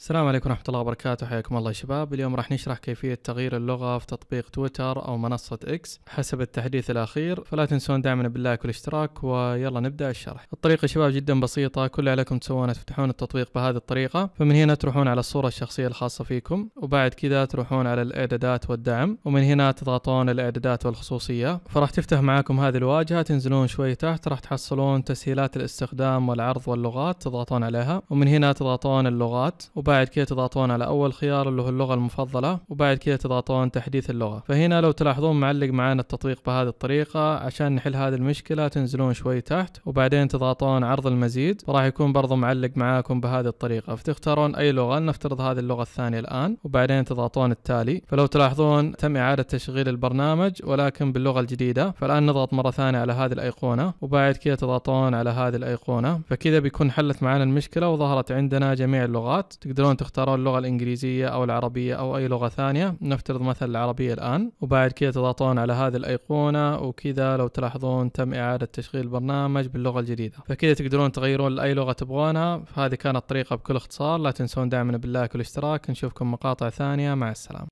السلام عليكم ورحمة الله وبركاته حياكم الله شباب اليوم راح نشرح كيفية تغيير اللغة في تطبيق تويتر أو منصة إكس حسب التحديث الأخير فلا تنسون دعمنا باللايك والاشتراك ويلا نبدأ الشرح الطريقة شباب جدا بسيطة كل عليكم تسوونه تفتحون التطبيق بهذه الطريقة فمن هنا تروحون على الصورة الشخصية الخاصة فيكم وبعد كذا تروحون على الإعدادات والدعم ومن هنا تضغطون الإعدادات والخصوصية فراح تفتح معاكم هذه الواجهة تنزلون شوي تحت راح تحصلون تسهيلات الاستخدام والعرض واللغات تضغطون عليها ومن هنا تضغطون اللغات وبعد كده تضغطون على اول خيار اللي هو اللغه المفضله وبعد كده تضغطون تحديث اللغه فهنا لو تلاحظون معلق معانا التطبيق بهذه الطريقه عشان نحل هذه المشكله تنزلون شوي تحت وبعدين تضغطون عرض المزيد وراح يكون برضو معلق معاكم بهذه الطريقه فتختارون اي لغه نفترض هذه اللغه الثانيه الان وبعدين تضغطون التالي فلو تلاحظون تم اعاده تشغيل البرنامج ولكن باللغه الجديده فالان نضغط مره ثانيه على هذه الايقونه وبعد كده تضغطون على هذه الايقونه فكذا بيكون حلت معانا المشكله وظهرت عندنا جميع اللغات تقدر تقدرون تختارون اللغة الإنجليزية أو العربية أو أي لغة ثانية نفترض مثلا العربية الآن وبعد كذا تضغطون على هذه الأيقونة وكذا لو تلاحظون تم إعادة تشغيل البرنامج باللغة الجديدة فكذا تقدرون تغيرون لأي لغة تبغونها فهذه كانت طريقة بكل اختصار لا تنسون دعمنا باللايك والاشتراك نشوفكم مقاطع ثانية مع السلامة